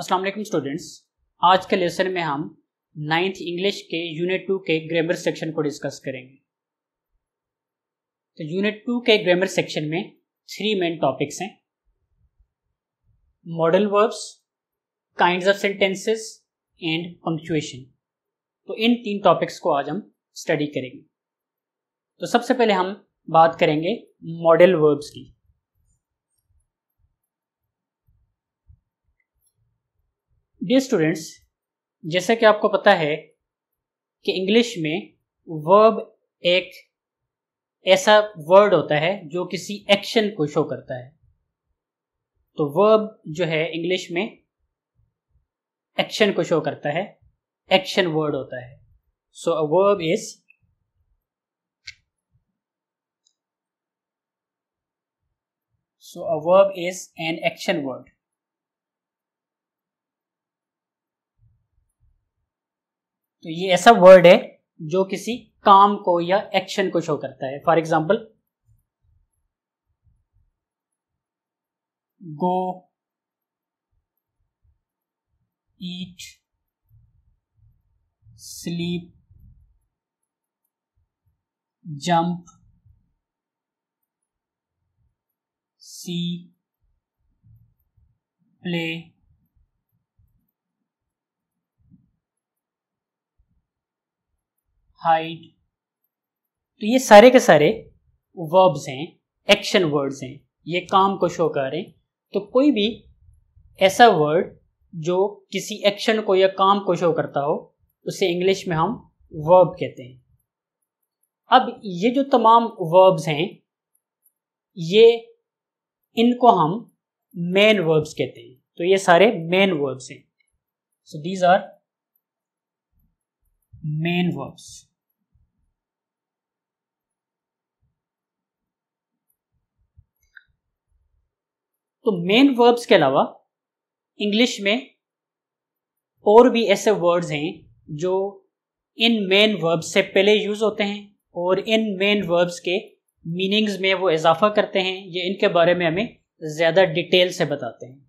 अस्सलाम वालेकुम स्टूडेंट्स आज के लेसन में हम नाइन्थ इंग्लिश के यूनिट टू के ग्रामर सेक्शन को डिस्कस करेंगे तो यूनिट टू के ग्रामर सेक्शन में थ्री मेन टॉपिक्स हैं modal verbs kind of sentences and punctuation तो इन तीन टॉपिक्स को आज हम स्टडी करेंगे तो सबसे पहले हम बात करेंगे मॉडल वर्ब्स की डी स्टूडेंट्स जैसा कि आपको पता है कि इंग्लिश में वर्ब एक ऐसा वर्ड होता है जो किसी एक्शन को शो करता है तो वर्ब जो है इंग्लिश में एक्शन को शो करता है एक्शन वर्ड होता है so a verb is so a verb is an action word तो ये ऐसा वर्ड है जो किसी काम को या एक्शन को शो करता है for example go eat sleep jump see play hide तो ये सारे के सारे वर्ब्स हैं एक्शन वर्ड्स हैं ये काम को शो कर रहे हैं तो कोई भी ऐसा वर्ड जो किसी एक्शन को या काम को शो करता हो उसे इंग्लिश में हम वर्ब कहते हैं अब ये जो तमाम वर्ब्स हैं ये इनको हम मेन वर्ब्स कहते हैं तो ये सारे मेन वर्ब्स हैं so these are main verbs तो मेन वर्ब्स के अलावा इंग्लिश में और भी ऐसे वर्ड्स हैं जो इन मेन वर्ब्स से पहले यूज़ होते हैं और इन मेन वर्ब्स के मीनिंग्स में वो इजाफा करते हैं ये इनके बारे में हमें ज़्यादा डिटेल से बताते हैं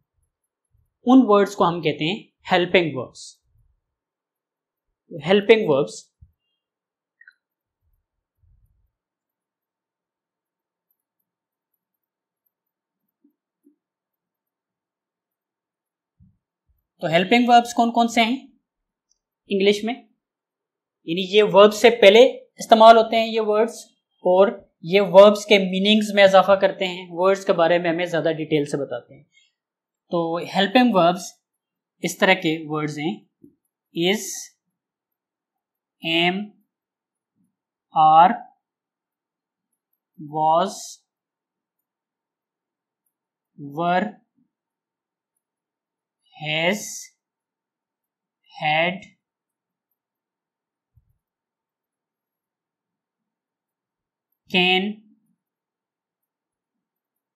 उन वर्ड्स को हम कहते हैं हेल्पिंग वर्ब्स हेल्पिंग वर्ब्स तो हेल्पिंग वर्ब्स कौन कौन से हैं इंग्लिश में यानी ये वर्ब्स से पहले इस्तेमाल होते हैं ये वर्ड्स और ये वर्ब्स के मीनिंग्स में इजाफा करते हैं वर्ड्स के बारे में हमें ज़्यादा डिटेल से बताते हैं तो हेल्पिंग वर्ब्स इस तरह के वर्ड्स हैं is am are was were has had can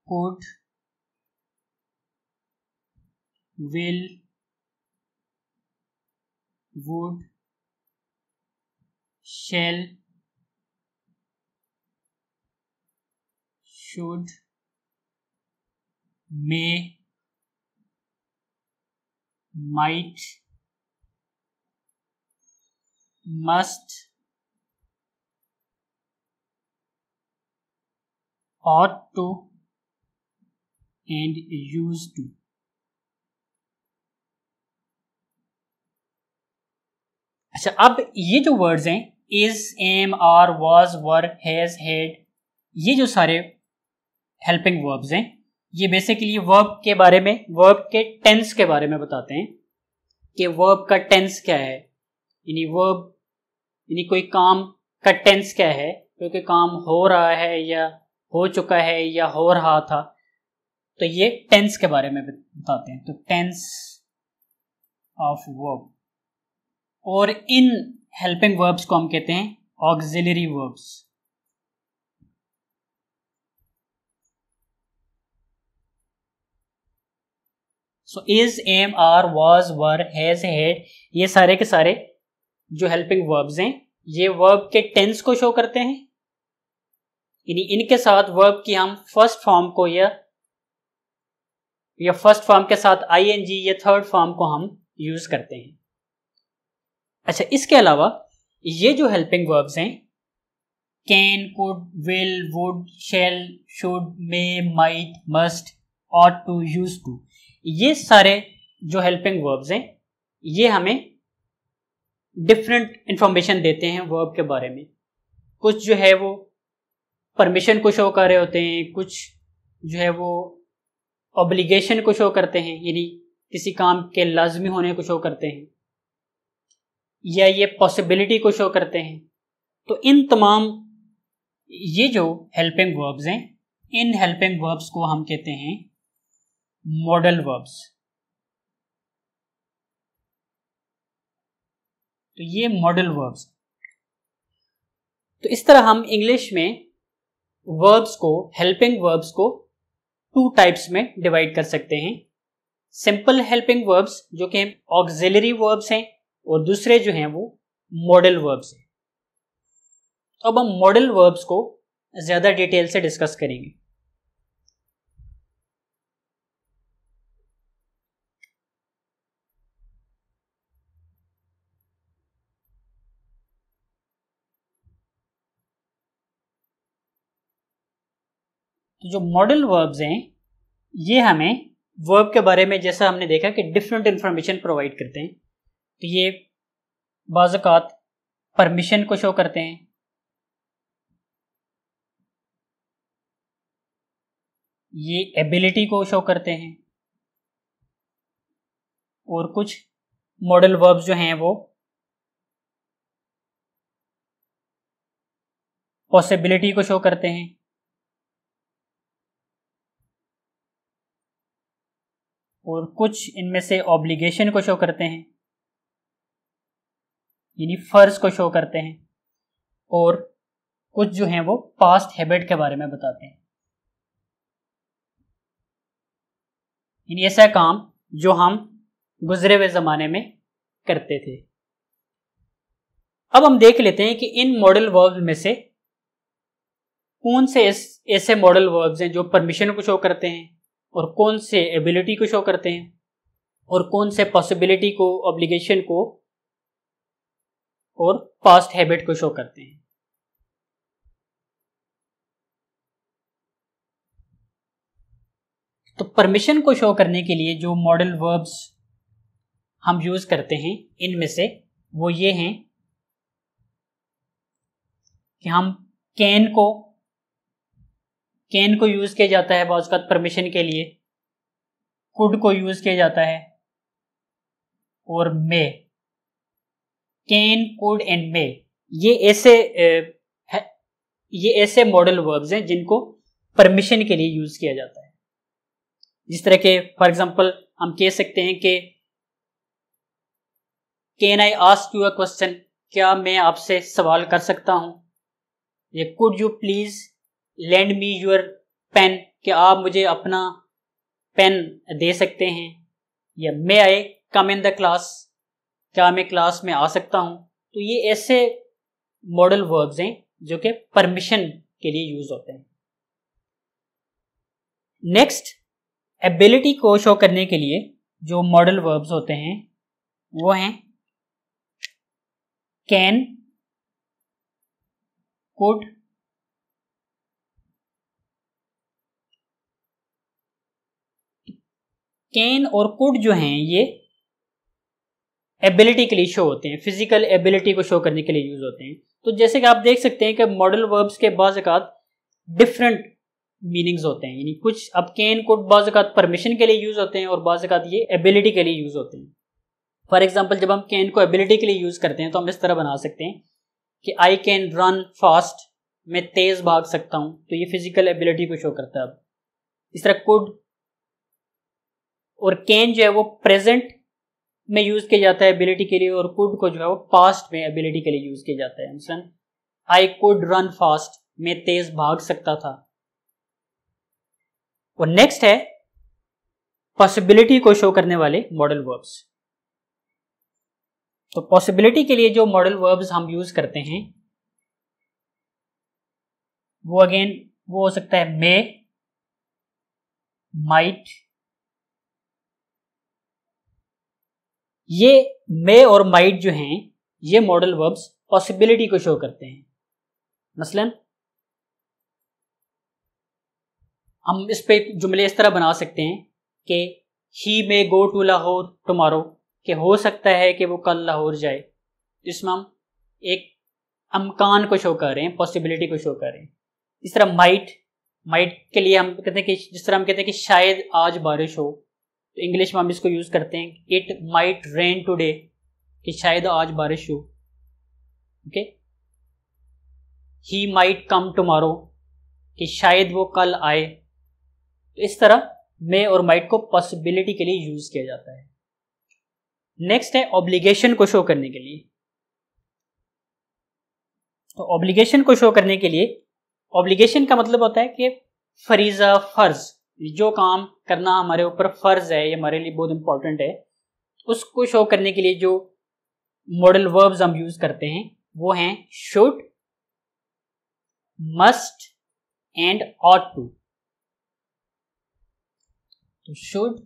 could will would shall should may might must ought to and used to अच्छा अब ये जो वर्ड्स हैं is am are was were has had ये जो सारे हेल्पिंग वर्ब्स हैं ये बेसिकली वर्ब के बारे में वर्ब के टेंस के बारे में बताते हैं कि वर्ब का टेंस क्या है यानी वर्ब यानी कोई काम का टेंस क्या है क्योंकि काम हो रहा है या हो चुका है या हो रहा था तो ये टेंस के बारे में बताते हैं तो टेंस ऑफ वर्ब और इन हेल्पिंग वर्ब्स को हम कहते हैं auxiliary verbs so is am are was were has had ये सारे के सारे जो हेल्पिंग वर्ब्स हैं ये वर्ब के टेंस को शो करते हैं यानी इनके साथ वर्ब की हम फर्स्ट फॉर्म को या या फर्स्ट फॉर्म के साथ आई एन जी या थर्ड फॉर्म को हम यूज करते हैं अच्छा इसके अलावा ये जो हेल्पिंग वर्ब्स हैं can could will would shall should may might must ought to use to ये सारे जो हेल्पिंग वर्ब्स हैं ये हमें डिफरेंट इंफॉर्मेशन देते हैं वर्ब के बारे में कुछ जो है वो परमिशन को शो कर रहे होते हैं कुछ जो है वो ऑब्लिगेशन को शो करते हैं यानी किसी काम के लाजमी होने को शो करते हैं या ये पॉसिबिलिटी को शो करते हैं तो इन तमाम ये जो हेल्पिंग वर्ब्स हैं इन हेल्पिंग वर्ब्स को हम कहते हैं मॉडल वर्ब्स तो ये मॉडल वर्ब्स तो इस तरह हम इंग्लिश में वर्ब्स को हेल्पिंग वर्ब्स को टू टाइप्स में डिवाइड कर सकते हैं सिंपल हेल्पिंग वर्ब्स जो कि ऑक्सिलरी वर्ब्स हैं और दूसरे जो हैं वो मॉडल वर्ब्स हैं तो अब हम मॉडल वर्ब्स को ज़्यादा डिटेल से डिस्कस करेंगे तो जो मॉडल वर्ब्स हैं ये हमें वर्ब के बारे में जैसा हमने देखा कि डिफरेंट इन्फॉर्मेशन प्रोवाइड करते हैं तो ये बाज़ात परमिशन को शो करते हैं ये एबिलिटी को शो करते हैं और कुछ मॉडल वर्ब्स जो हैं वो पॉसिबिलिटी को शो करते हैं और कुछ इनमें से ऑब्लिगेशन को शो करते हैं यानी फर्ज को शो करते हैं और कुछ जो हैं वो पास्ट हैबिट के बारे में बताते हैं यानी ऐसा काम जो हम गुजरे हुए ज़माने में करते थे अब हम देख लेते हैं कि इन मॉडल वर्ब में से कौन से ऐसे मॉडल वर्ब्स हैं जो परमिशन को शो करते हैं और कौन से एबिलिटी को शो करते हैं और कौन से पॉसिबिलिटी को ऑब्लिगेशन को और पास्ट हैबिट को शो करते हैं तो परमिशन को शो करने के लिए जो मॉडल वर्ब्स हम यूज करते हैं इनमें से वो ये हैं कि हम कैन को कैन को यूज किया जाता है बाजत परमिशन के लिए कुड को यूज किया जाता है और may can could and may ये ऐसे ये ऐसे मॉडल वर्ब्स हैं जिनको परमिशन के लिए यूज किया जाता है जिस तरह के फॉर एग्जाम्पल हम कह सकते हैं कि can I ask you a question क्या मैं आपसे सवाल कर सकता हूं ये could you please lend me your pen कि आप मुझे अपना पेन दे सकते हैं या मे आई कम इन द क्लास क्या मैं क्लास में आ सकता हूँ तो ये ऐसे मॉडल वर्ब्स हैं जो कि परमिशन के लिए यूज होते हैं नेक्स्ट एबिलिटी को शो करने के लिए जो मॉडल वर्ब्स होते हैं वो हैं कैन कुड कैन और कुड जो हैं ये एबिलिटी के लिए शो होते हैं फिजिकल एबिलिटी को शो करने के लिए यूज होते हैं तो जैसे कि आप देख सकते हैं कि मॉडल वर्ब्स के बाज़ात डिफरेंट मीनिंग्स होते हैं यानी कुछ अब कैन कुड बाज़ात परमिशन के लिए यूज़ होते हैं और बाज़ात ये एबिलिटी के लिए यूज़ होते हैं फॉर एग्जाम्पल जब हम कैन को एबिलिटी के लिए यूज़ करते हैं तो हम इस तरह बना सकते हैं कि आई कैन रन फास्ट मैं तेज़ भाग सकता हूँ तो ये फिजिकल एबिलिटी को शो करता है अब इस तरह कुड और कैन जो है वो प्रेजेंट में यूज किया जाता है एबिलिटी के लिए और कुड को जो है वो पास्ट में एबिलिटी के लिए यूज किया जाता है आई कुड रन फास्ट मैं तेज भाग सकता था और नेक्स्ट है पॉसिबिलिटी को शो करने वाले मॉडल वर्ब्स तो पॉसिबिलिटी के लिए जो मॉडल वर्ब्स हम यूज करते हैं वो अगेन वो हो सकता है मे माइट ये मे और माइट जो हैं ये मॉडल वर्ब्स पॉसिबिलिटी को शो करते हैं मसलन हम इस पे जुमले इस तरह बना सकते हैं कि he may go to Lahore tomorrow कि हो सकता है कि वो कल लाहौर जाए इसमें हम एक अमकान को शो कर रहे हैं पॉसिबिलिटी को शो कर रहे हैं इस तरह माइट माइट के लिए हम कहते हैं कि जिस तरह हम कहते हैं कि शायद आज बारिश हो तो इंग्लिश में हम इसको यूज़ करते हैं इट माइट रेन टूडे कि शायद आज बारिश हो okay he might come tomorrow कि शायद वो कल आए तो इस तरह मे और माइट को पॉसिबिलिटी के लिए यूज़ किया जाता है नेक्स्ट है ऑब्लिगेशन को शो करने के लिए तो ऑब्लिगेशन को शो करने के लिए ऑब्लिगेशन का मतलब होता है कि फरीजा फर्ज जो काम करना हमारे ऊपर फ़र्ज़ है ये हमारे लिए बहुत इंपॉर्टेंट है उसको शो करने के लिए जो मॉडल वर्ब्स हम यूज़ करते हैं वो हैं should must and ought to तो should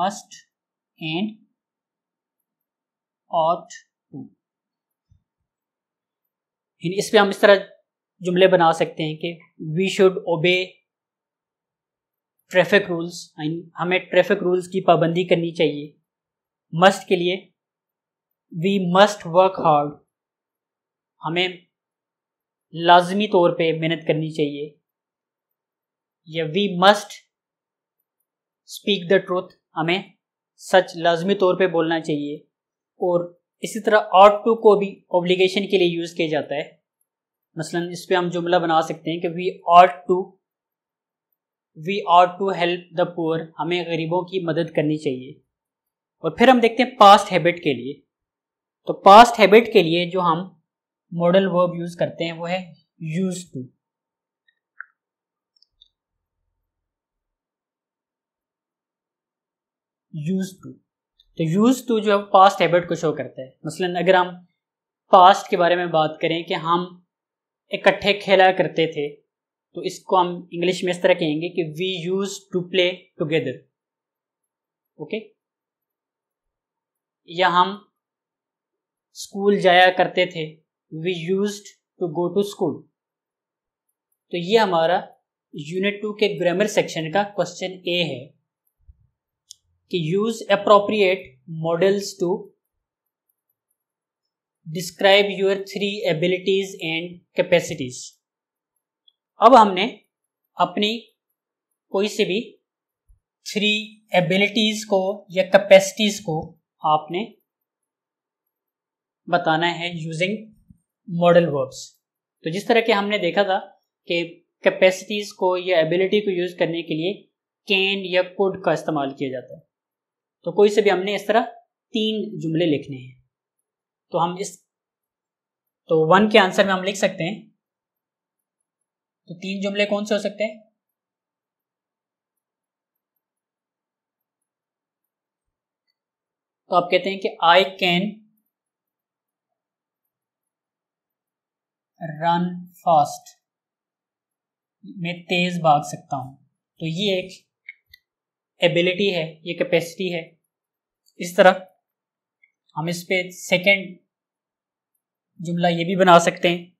must and ought to इस पर हम इस तरह जुमले बना सकते हैं कि we should obey traffic rules हमें ट्रैफिक रूल्स की पाबंदी करनी चाहिए मस्ट के लिए वी मस्ट वर्क हार्ड हमें लाजमी तौर पे मेहनत करनी चाहिए या we must speak the truth हमें सच लाजमी तौर पे बोलना चाहिए और इसी तरह ऑट टू को भी ऑब्लिगेशन के लिए यूज़ किया जाता है मसलन इस पर हम जुमला बना सकते हैं कि we ought to we ought to help the poor हमें गरीबों की मदद करनी चाहिए और फिर हम देखते हैं पास्ट हैबिट के लिए तो पास्ट हैबिट के लिए जो हम मॉडल वर्ब यूज़ करते हैं वो है यूज टू यूज टू तो यूज़ टू जो है पास्ट हैबिट को शो करता है मसलन अगर हम पास्ट के बारे में बात करें कि हम इकट्ठे खेला करते थे तो इसको हम इंग्लिश में इस तरह कहेंगे कि we use to play together okay या हम स्कूल जाया करते थे we use to go to school तो ये हमारा यूनिट टू के ग्रामर सेक्शन का क्वेश्चन ए है कि use appropriate modals to describe your three abilities and capacities अब हमने अपनी कोई से भी थ्री एबिलिटीज को या कैपेसिटीज को आपने बताना है यूजिंग मॉडल वर्ब्स तो जिस तरह के हमने देखा था कि कैपेसिटीज़ को या एबिलिटी को यूज़ करने के लिए कैन या कुड का इस्तेमाल किया जाता है तो कोई से भी हमने इस तरह तीन जुमले लिखने हैं तो हम इस तो वन के आंसर में हम लिख सकते हैं तो तीन जुमले कौन से हो सकते हैं तो आप कहते हैं कि आई कैन रन फास्ट मैं तेज भाग सकता हूं तो ये एक एबिलिटी है ये कैपेसिटी है इस तरह हम इस पे सेकेंड जुमला ये भी बना सकते हैं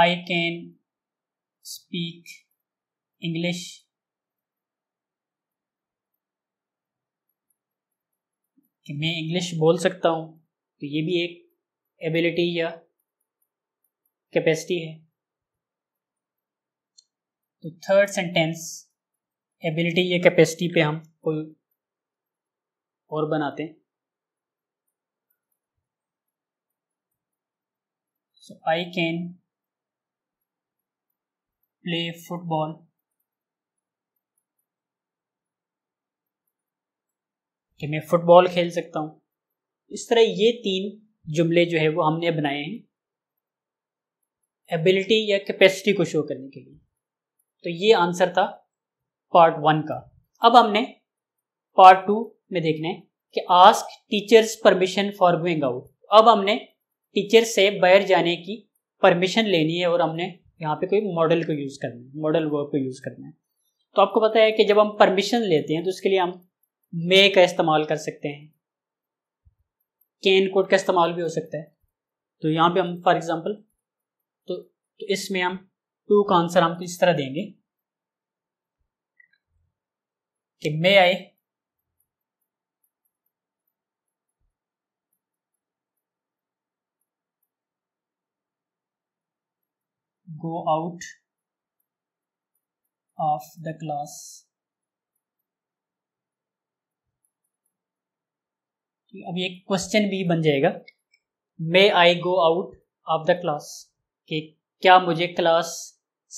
आई कैन स्पीक इंग्लिश कि मैं इंग्लिश बोल सकता हूँ तो ये भी एक एबिलिटी या कैपेसिटी है तो थर्ड सेंटेंस एबिलिटी या कैपेसिटी पे हम कोई और बनाते हैं so I can play football कि मैं फुटबॉल खेल सकता हूँ इस तरह ये तीन जुमले जो है वो हमने बनाए हैं एबिलिटी या कैपेसिटी को शो करने के लिए तो ये आंसर था पार्ट वन का अब हमने पार्ट टू में देखना है कि ask teachers permission for going out अब हमने टीचर से बाहर जाने की परमिशन लेनी है और हमने यहाँ पे कोई मॉडल को यूज़ करना है मॉडल वर्क को यूज़ करना है तो आपको पता है कि जब हम परमिशन लेते हैं तो उसके लिए हम मे का इस्तेमाल कर सकते हैं कैन कोड का इस्तेमाल भी हो सकता है तो यहाँ पे हम फॉर एग्जांपल तो, तो इसमें हम टू का आंसर हम इस तरह देंगे En May go out of the class अब ये क्वेश्चन भी बन जाएगा may I go out of the class कि क्या मुझे क्लास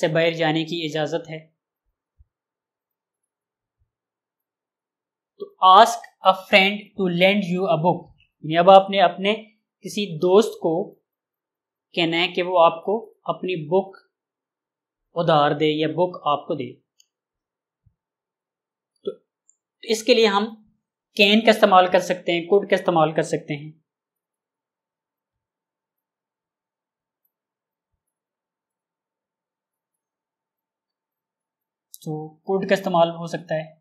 से बाहर जाने की इजाज़त है ask a friend to lend you a book अब आपने अपने किसी दोस्त को कहना है कि वो आपको अपनी बुक उधार दे या बुक आपको दे तो इसके लिए हम कैन का इस्तेमाल कर सकते हैं कुड का इस्तेमाल कर सकते हैं तो कुड का इस्तेमाल हो सकता है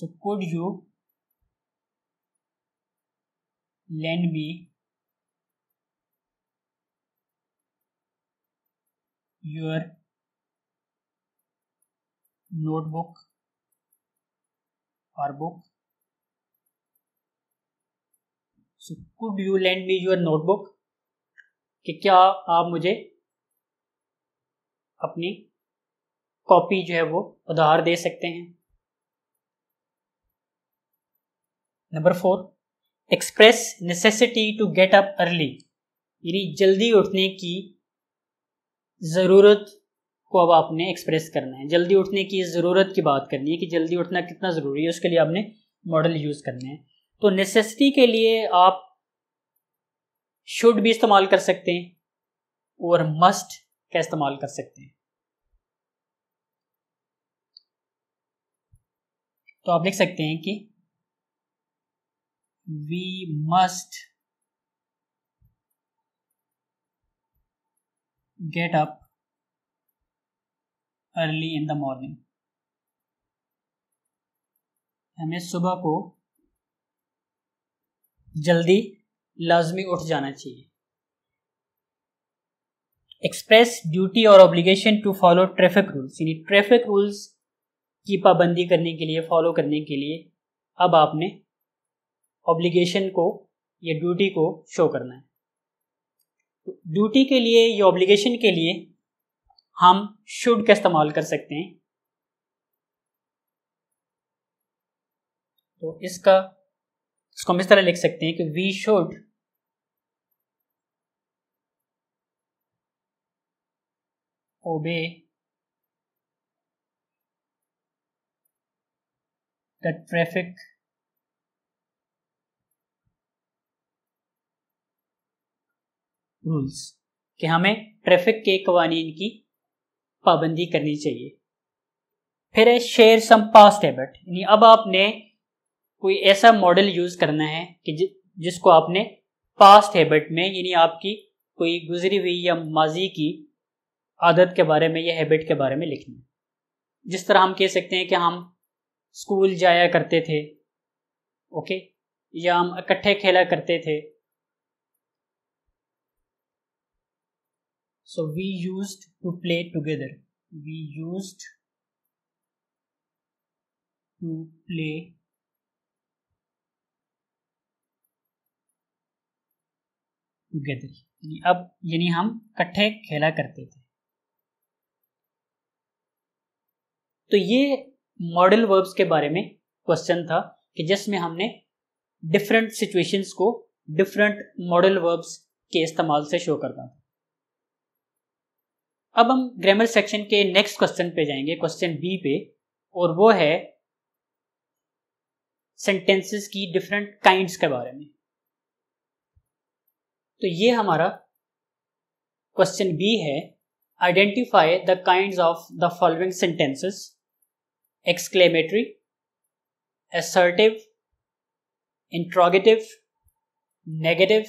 so could you lend me your notebook or book so could you lend me your notebook कि क्या आप मुझे अपनी कॉपी जो है वो उधार दे सकते हैं number four express necessity to get up early यानी जल्दी उठने की ज़रूरत को अब आपने एक्सप्रेस करना है जल्दी उठने की ज़रूरत की बात करनी है कि जल्दी उठना कितना ज़रूरी है उसके लिए आपने मॉडल यूज़ करना है तो नेसेसिटी के लिए आप शुड भी इस्तेमाल कर सकते हैं और मस्ट का इस्तेमाल कर सकते हैं तो आप लिख सकते हैं कि we must get up early in the morning हमें सुबह को जल्दी लाजमी उठ जाना चाहिए एक्सप्रेस ड्यूटी और obligation to follow traffic rules यानी ट्रैफिक रूल्स की पाबंदी करने के लिए फॉलो करने के लिए अब आपने ऑब्लिगेशन को या ड्यूटी को शो करना है तो ड्यूटी के लिए या ऑब्लिगेशन के लिए हम शुड का इस्तेमाल कर सकते हैं तो इसका इसको हम इस तरह लिख सकते हैं कि we should obey the traffic rules कि हमें ट्रैफिक के कवानीन की पाबंदी करनी चाहिए फिर है शेयर सम पास्ट हैबिट यानी अब आपने कोई ऐसा मॉडल यूज़ करना है कि जि, जिसको आपने पास्ट हैबिट में यानी आपकी कोई गुजरी हुई या माजी की आदत के बारे में या हैबिट के बारे में लिखना है जिस तरह हम कह सकते हैं कि हम स्कूल जाया करते थे ओके या हम इकट्ठे खेला करते थे so we used to play together we used to play together अब यानी हम कट्ठे खेला करते थे तो ये मॉडल वर्ब्स के बारे में क्वेश्चन था कि जिसमें हमने डिफरेंट सिचुएशंस को डिफरेंट मॉडल वर्ब्स के इस्तेमाल से शो करता था अब हम ग्रामर सेक्शन के नेक्स्ट क्वेश्चन पे जाएंगे क्वेश्चन बी पे और वो है सेंटेंसेस की डिफरेंट काइंड्स के बारे में तो ये हमारा क्वेश्चन बी है identify the kind of the following sentences exclamatory assertive interrogative negative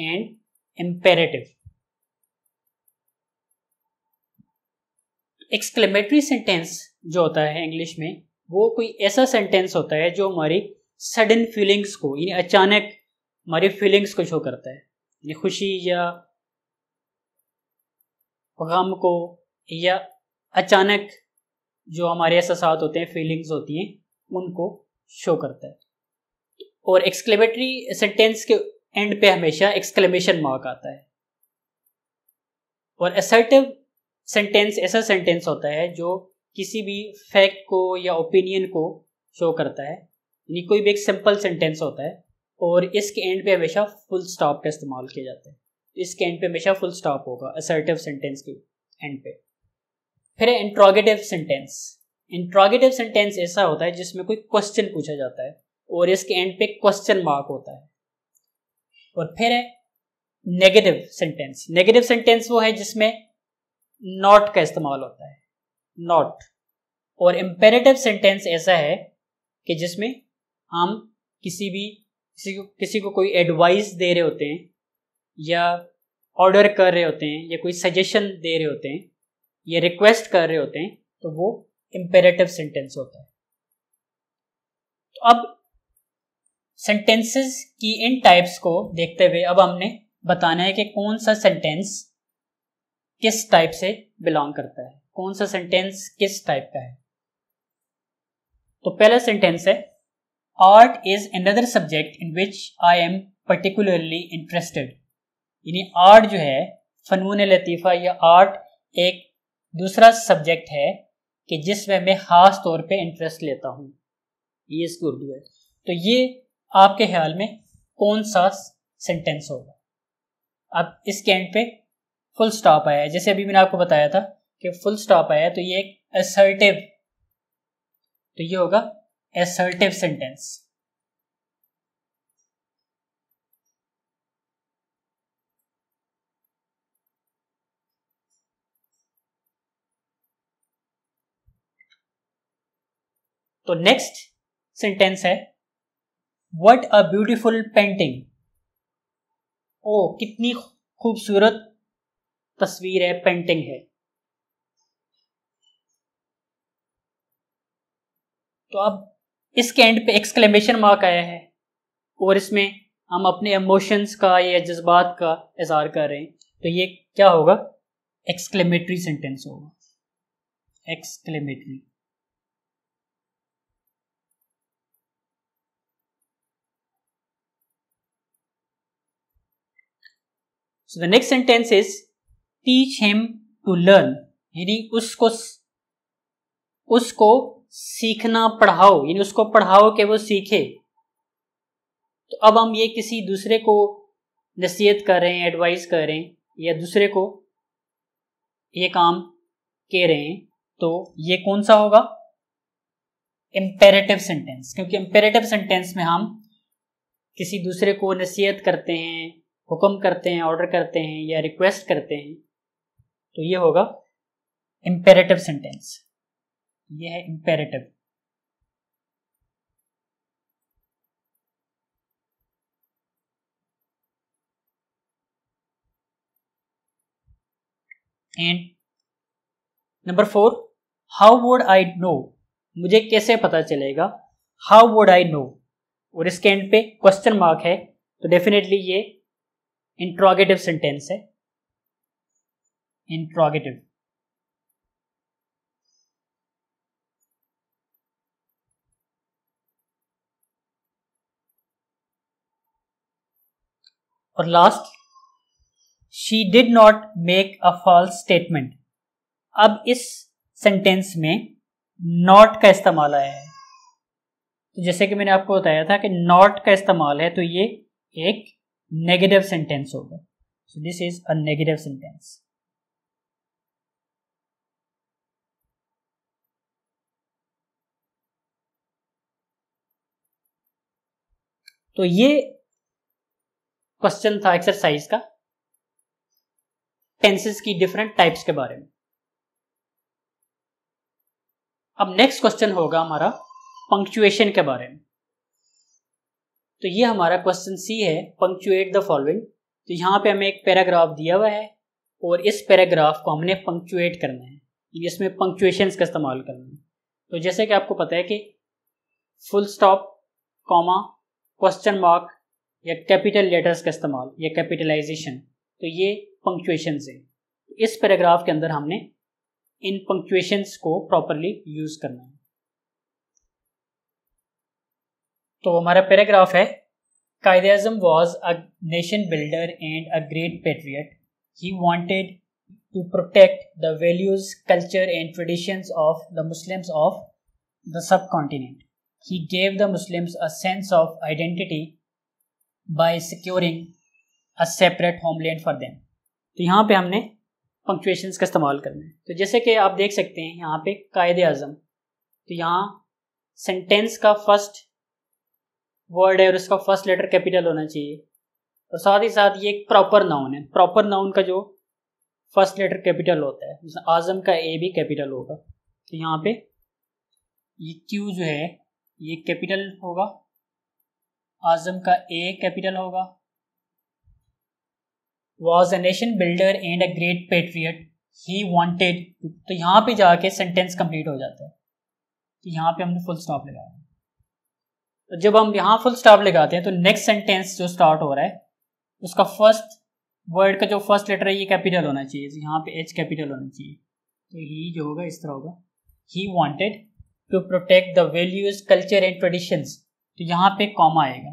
and imperative exclamatory sentence जो होता है इंग्लिश में वो कोई ऐसा सेंटेंस होता है जो हमारी सडन फीलिंग्स को यानी अचानक हमारी फीलिंग्स को शो करता है यानी खुशी या गम को या अचानक जो हमारे एहसास होते हैं फीलिंग्स होती हैं उनको शो करता है और एक्सक्लेमेटरी सेंटेंस के एंड पे हमेशा एक्सक्लेमेशन मार्क आता है और असर्टिव सेंटेंस ऐसा सेंटेंस होता है जो किसी भी फैक्ट को या ओपिनियन को शो करता है यानी कोई भी एक सिंपल सेंटेंस होता है और इसके एंड पे हमेशा फुल स्टॉप का इस्तेमाल किया जाता है इसके एंड पे हमेशा फुल स्टॉप होगा असर्टिव सेंटेंस के एंड पे फिर है इंट्रोगेटिव सेंटेंस इंट्रोगेटिव सेंटेंस ऐसा होता है जिसमें कोई क्वेश्चन पूछा जाता है और इसके एंड पे क्वेश्चन मार्क होता है और फिर है नेगेटिव सेंटेंस नेगेटिव सेंटेंस वो है जिसमें नॉट का इस्तेमाल होता है नॉट और इम्पेरेटिव सेंटेंस ऐसा है कि जिसमें हम किसी भी किसी को किसी को कोई एडवाइस दे रहे होते हैं या ऑर्डर कर रहे होते हैं या कोई सजेशन दे रहे होते हैं या रिक्वेस्ट कर रहे होते हैं तो वो इम्पेरेटिव सेंटेंस होता है तो अब सेंटेंसेस की इन टाइप्स को देखते हुए अब हमने बताना है कि कौन सा सेंटेंस किस टाइप से बिलोंग करता है कौन सा सेंटेंस किस टाइप का है तो पहला सेंटेंस है art is another subject in which I am particularly interested यानी आर्ट जो है फनून लतीफ़ा या आर्ट एक दूसरा सब्जेक्ट है कि जिसमें मैं ख़ास तौर पे इंटरेस्ट लेता हूँ ये इसकी उर्दू है तो ये आपके ख्याल में कौन सा सेंटेंस होगा अब इसके एंड पे फुल स्टॉप आया है जैसे अभी मैंने आपको बताया था कि फुल स्टॉप आया तो ये एक असर्टिव तो ये होगा असर्टिव सेंटेंस तो नेक्स्ट सेंटेंस है वट अ ब्यूटिफुल पेंटिंग ओ कितनी खूबसूरत तस्वीर है पेंटिंग है तो अब इसके एंड पे एक्सक्लेमेशन मार्क आया है और इसमें हम अपने इमोशंस का या जज्बात का इजहार कर रहे हैं तो ये क्या होगा एक्सक्लेमेटरी सेंटेंस होगा exclamatory so the next sentence is teach him to learn यानी उसको उसको सीखना पढ़ाओ यानी उसको पढ़ाओ कि वो सीखे तो अब हम ये किसी दूसरे को नसीहत कर रहे हैं एडवाइस कर रहे हैं या दूसरे को ये काम कह रहे हैं तो ये कौन सा होगा इम्पेरेटिव सेंटेंस क्योंकि इम्पेरेटिव सेंटेंस में हम किसी दूसरे को नसीहत करते हैं हुक्म करते हैं ऑर्डर करते हैं या रिक्वेस्ट करते हैं तो ये होगा इंपेरेटिव सेंटेंस ये है imperative and number four how would I know मुझे कैसे पता चलेगा हाउ वुड आई नो और इसके एंड पे क्वेश्चन मार्क है तो डेफिनेटली ये इंट्रोगेटिव सेंटेंस है interrogative और last she did not make a false statement अब इस सेंटेंस में नॉट का इस्तेमाल आया है तो जैसे कि मैंने आपको बताया था कि नॉट का इस्तेमाल है तो ये एक नेगेटिव सेंटेंस होगा so this is a negative sentence तो ये क्वेश्चन था एक्सरसाइज का टेंसेस की डिफरेंट टाइप्स के बारे में अब नेक्स्ट क्वेश्चन होगा हमारा पंक्चुएशन के बारे में तो ये हमारा क्वेश्चन सी है पंक्चुएट द फॉलोइंग तो यहां पे हमें एक पैराग्राफ दिया हुआ है और इस पैराग्राफ को हमने पंक्चुएट करना है इसमें पंक्चुएशन का इस्तेमाल करना है तो जैसे कि आपको पता है कि full stop comma question mark या कैपिटल लेटर्स का इस्तेमाल या कैपिटलाइजेशन तो ये पंक्चुएशन है इस पैराग्राफ के अंदर हमने इन पंक्चुएशंस को प्रॉपरली यूज करना है तो हमारा पैराग्राफ है Quaid e Azam was a nation builder and a great patriot he wanted to protect the values culture and traditions of the Muslims of the subcontinent he gave the Muslims a sense of identity by securing a separate homeland for them. तो यहाँ पे हमने punctuation का इस्तेमाल करना है तो जैसे कि आप देख सकते हैं यहाँ पे कायदे आजम तो यहाँ सेंटेंस का फर्स्ट वर्ड है और इसका फर्स्ट लेटर कैपिटल होना चाहिए और साथ ही साथ ये एक प्रॉपर नाउन है प्रॉपर नाउन का जो फर्स्ट लेटर कैपिटल होता है आज़म का ए भी कैपिटल होगा तो यहाँ पे ये क्यू जो है ये कैपिटल होगा आजम का ए कैपिटल होगा was a nation builder and a great patriot he wanted तो यहाँ पे जाके सेंटेंस कंप्लीट हो जाता है तो यहाँ पे हमने फुल स्टॉप लगाया तो जब हम यहाँ फुल स्टॉप लगाते हैं तो नेक्स्ट सेंटेंस जो स्टार्ट हो रहा है उसका फर्स्ट वर्ड का जो फर्स्ट लेटर है ये कैपिटल होना चाहिए यहाँ पे एच कैपिटल होना चाहिए तो ही जो होगा इस तरह होगा he wanted to protect the values culture and traditions तो यहां पे कॉमा आएगा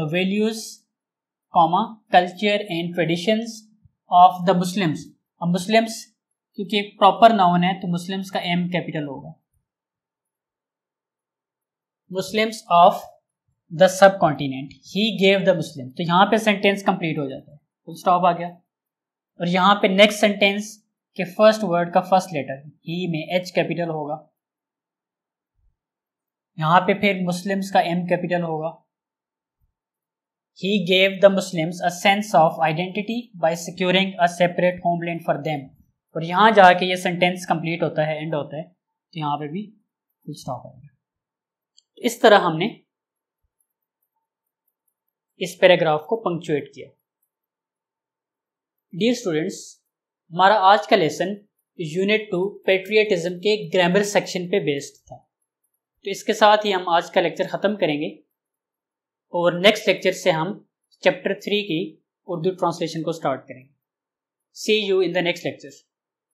the values comma culture and traditions of the Muslims अब मुस्लिम्स क्योंकि एक प्रॉपर नाउन है तो मुस्लिम्स का एम कैपिटल होगा Muslims of the subcontinent he gave the Muslim तो यहां पे सेंटेंस कंप्लीट हो जाता है फुल स्टॉप आ गया और यहां पे नेक्स्ट सेंटेंस कि फर्स्ट वर्ड का फर्स्ट लेटर ही में एच कैपिटल होगा यहां पे फिर मुस्लिम्स का एम कैपिटल होगा he gave the Muslims a sense of identity by securing a separate homeland for them और यहां जाके ये सेंटेंस कंप्लीट होता है एंड होता है तो यहां पे भी फुल स्टॉप आएगा इस तरह हमने इस पैराग्राफ को पंक्चुएट किया डियर स्टूडेंट्स हमारा आज का लेसन यूनिट टू पेट्रियटिज्म के ग्रामर सेक्शन पे बेस्ड था तो इसके साथ ही हम आज का लेक्चर ख़त्म करेंगे और नेक्स्ट लेक्चर से हम चैप्टर थ्री की उर्दू ट्रांसलेशन को स्टार्ट करेंगे see you in the next lecture